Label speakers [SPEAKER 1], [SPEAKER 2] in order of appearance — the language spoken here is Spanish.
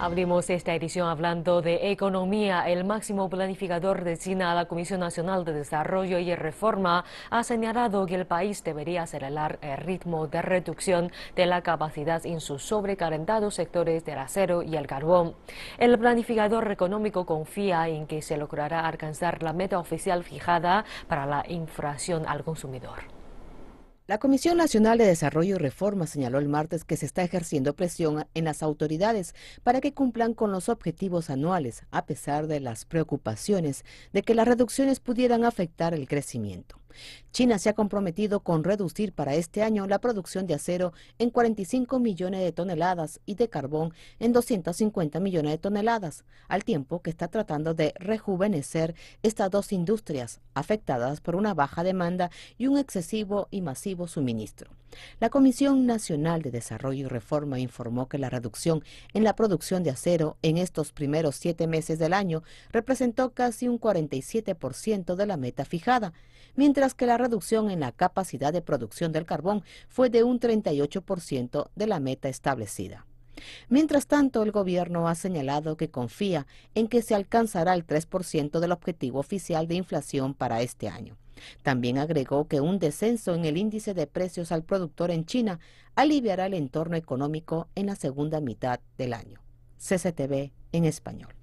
[SPEAKER 1] Abrimos esta edición hablando de economía. El máximo planificador de China, la Comisión Nacional de Desarrollo y Reforma, ha señalado que el país debería acelerar el ritmo de reducción de la capacidad en sus sobrecalentados sectores del acero y el carbón. El planificador económico confía en que se logrará alcanzar la meta oficial fijada para la inflación al consumidor. La Comisión
[SPEAKER 2] Nacional de Desarrollo y Reforma señaló el martes que se está ejerciendo presión en las autoridades para que cumplan con los objetivos anuales, a pesar de las preocupaciones de que las reducciones pudieran afectar el crecimiento. China se ha comprometido con reducir para este año la producción de acero en 45 millones de toneladas y de carbón en 250 millones de toneladas, al tiempo que está tratando de rejuvenecer estas dos industrias afectadas por una baja demanda y un excesivo y masivo suministro. La Comisión Nacional de Desarrollo y Reforma informó que la reducción en la producción de acero en estos primeros siete meses del año representó casi un 47% de la meta fijada, mientras que la reducción en la capacidad de producción del carbón fue de un 38% de la meta establecida. Mientras tanto, el gobierno ha señalado que confía en que se alcanzará el 3% del objetivo oficial de inflación para este año. También agregó que un descenso en el índice de precios al productor en China aliviará el entorno económico en la segunda mitad del año. CCTV en español.